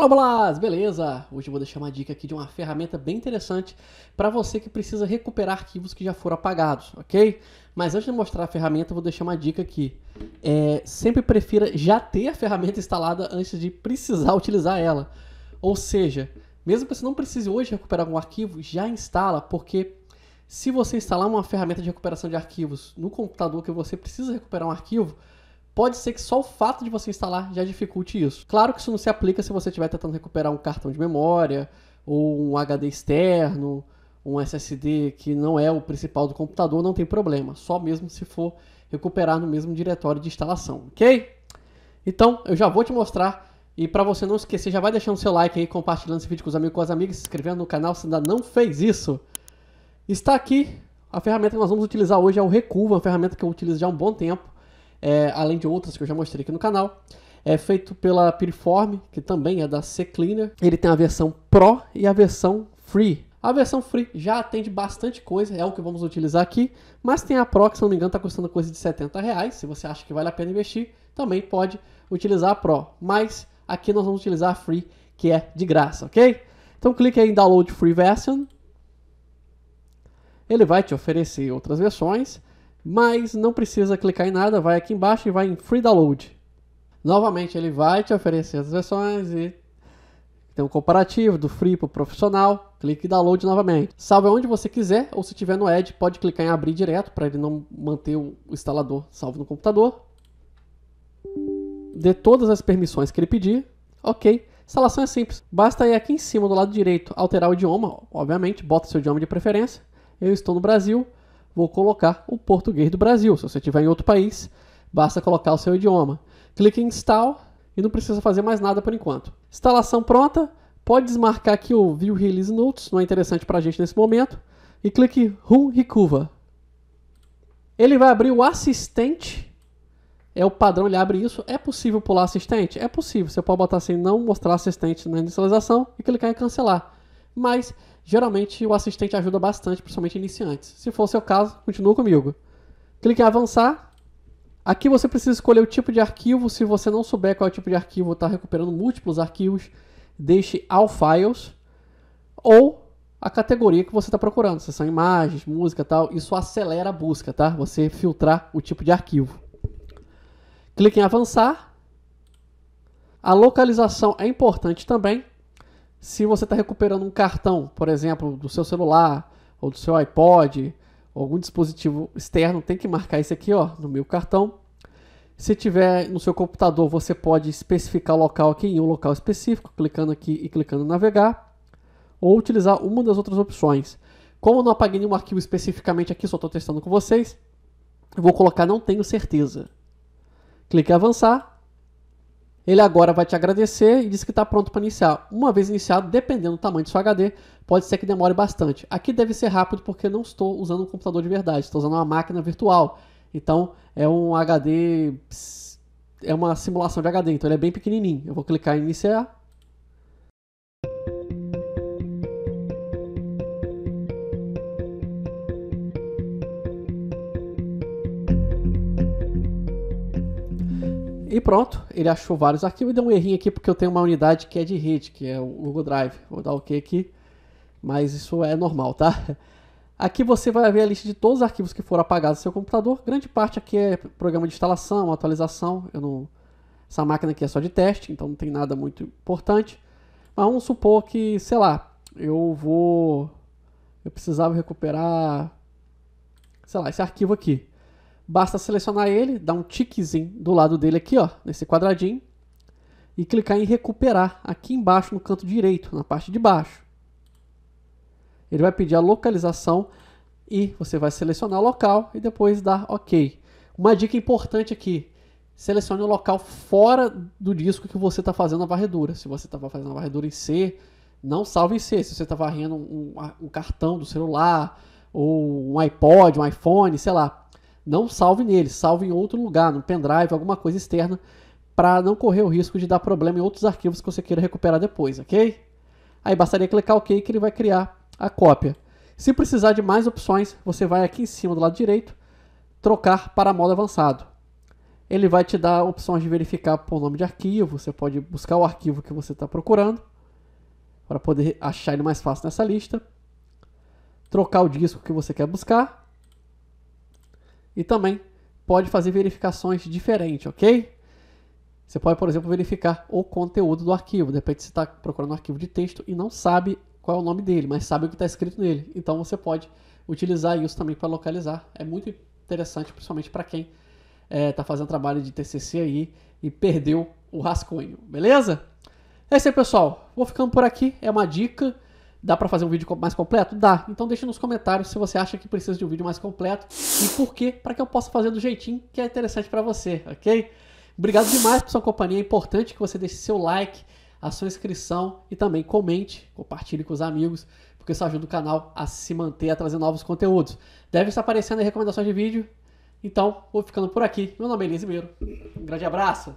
Fala Blas, beleza? Hoje eu vou deixar uma dica aqui de uma ferramenta bem interessante para você que precisa recuperar arquivos que já foram apagados, ok? Mas antes de mostrar a ferramenta, eu vou deixar uma dica aqui. É, sempre prefira já ter a ferramenta instalada antes de precisar utilizar ela. Ou seja, mesmo que você não precise hoje recuperar algum arquivo, já instala, porque se você instalar uma ferramenta de recuperação de arquivos no computador que você precisa recuperar um arquivo, pode ser que só o fato de você instalar já dificulte isso. Claro que isso não se aplica se você estiver tentando recuperar um cartão de memória ou um HD externo, um SSD que não é o principal do computador, não tem problema, só mesmo se for recuperar no mesmo diretório de instalação, OK? Então, eu já vou te mostrar e para você não esquecer, já vai deixando seu like aí, compartilhando esse vídeo com os amigos, com as amigas, se inscrevendo no canal se ainda não fez isso. Está aqui a ferramenta que nós vamos utilizar hoje é o Recuva, uma ferramenta que eu utilizo já há um bom tempo é, além de outras que eu já mostrei aqui no canal. É feito pela Piriform, que também é da C-Cleaner. Ele tem a versão Pro e a versão Free. A versão Free já atende bastante coisa, é o que vamos utilizar aqui, mas tem a Pro, que se não me engano está custando coisa de 70 reais. Se você acha que vale a pena investir, também pode utilizar a Pro. Mas aqui nós vamos utilizar a Free, que é de graça, ok? Então clique aí em Download Free Version. Ele vai te oferecer outras versões. Mas não precisa clicar em nada, vai aqui embaixo e vai em Free Download. Novamente ele vai te oferecer as versões e tem um comparativo do free para o profissional. Clique em download novamente. Salve onde você quiser, ou se tiver no Edge, pode clicar em abrir direto para ele não manter o instalador salvo no computador. Dê todas as permissões que ele pedir. Ok. Instalação é simples. Basta ir aqui em cima do lado direito, alterar o idioma, obviamente, bota seu idioma de preferência. Eu estou no Brasil, vou colocar o português do Brasil. Se você estiver em outro país, basta colocar o seu idioma. Clique em Install e não precisa fazer mais nada por enquanto. Instalação pronta, pode desmarcar aqui o View Release Notes, não é interessante para a gente nesse momento, e clique Run Recuva. Ele vai abrir o assistente, é o padrão, ele abre isso. É possível pular assistente? É possível, você pode botar assim, não mostrar assistente na inicialização e clicar em cancelar. Mas geralmente o assistente ajuda bastante, principalmente iniciantes. Se for o seu caso, continua comigo. Clique em avançar. Aqui você precisa escolher o tipo de arquivo. Se você não souber qual é o tipo de arquivo, está recuperando múltiplos arquivos, deixe All Files ou a categoria que você está procurando. Se são imagens, música tal, isso acelera a busca, tá? Você filtrar o tipo de arquivo. Clique em avançar. A localização é importante também se você está recuperando um cartão, por exemplo, do seu celular ou do seu iPod, ou algum dispositivo externo, tem que marcar isso aqui, ó, no meu cartão. Se tiver no seu computador, você pode especificar o local aqui em um local específico, clicando aqui e clicando em navegar, ou utilizar uma das outras opções. Como eu não apaguei nenhum arquivo especificamente aqui, só estou testando com vocês, eu vou colocar não tenho certeza. Clique em avançar ele agora vai te agradecer e diz que está pronto para iniciar. Uma vez iniciado, dependendo do tamanho do seu HD, pode ser que demore bastante. Aqui deve ser rápido porque não estou usando um computador de verdade, estou usando uma máquina virtual. Então é um HD, é uma simulação de HD, então ele é bem pequenininho. Eu vou clicar em iniciar E pronto, ele achou vários arquivos. Deu um errinho aqui porque eu tenho uma unidade que é de rede, que é o Google Drive. Vou dar OK aqui, mas isso é normal, tá? Aqui você vai ver a lista de todos os arquivos que foram apagados do seu computador. Grande parte aqui é programa de instalação, atualização. Eu não... Essa máquina aqui é só de teste, então não tem nada muito importante. Mas vamos supor que, sei lá, eu vou... Eu precisava recuperar, sei lá, esse arquivo aqui. Basta selecionar ele, dar um tiquezinho do lado dele aqui, ó, nesse quadradinho, e clicar em recuperar aqui embaixo no canto direito, na parte de baixo. Ele vai pedir a localização e você vai selecionar o local e depois dar OK. Uma dica importante aqui, selecione o local fora do disco que você está fazendo a varredura. Se você estava fazendo a varredura em C, não salve em C. Se você está varrendo um, um, um, cartão do celular, ou um iPod, um iPhone, sei lá, não salve nele, salve em outro lugar, no pendrive, alguma coisa externa, para não correr o risco de dar problema em outros arquivos que você queira recuperar depois, ok? Aí bastaria clicar OK que ele vai criar a cópia. Se precisar de mais opções, você vai aqui em cima do lado direito, trocar para modo avançado. Ele vai te dar opções de verificar por nome de arquivo, você pode buscar o arquivo que você está procurando, para poder achar ele mais fácil nessa lista. Trocar o disco que você quer buscar e também pode fazer verificações diferentes, ok? Você pode, por exemplo, verificar o conteúdo do arquivo. De repente você está procurando um arquivo de texto e não sabe qual é o nome dele, mas sabe o que está escrito nele. Então você pode utilizar isso também para localizar. É muito interessante, principalmente para quem está eh, é, fazendo trabalho de TCC aí e perdeu o rascunho, beleza? É isso aí, pessoal. Vou ficando por aqui. É uma dica. Dá para fazer um vídeo mais completo? Dá. Então deixa nos comentários se você acha que precisa de um vídeo mais completo e por quê, para que eu possa fazer do jeitinho que é interessante para você, ok? Obrigado demais por sua companhia. É importante que você deixe seu like, a sua inscrição e também comente, compartilhe com os amigos, porque isso ajuda o canal a se manter, a trazer novos conteúdos. Deve estar aparecendo em recomendações de vídeo. Então, vou ficando por aqui. Meu nome é Elias Ribeiro. Um grande abraço!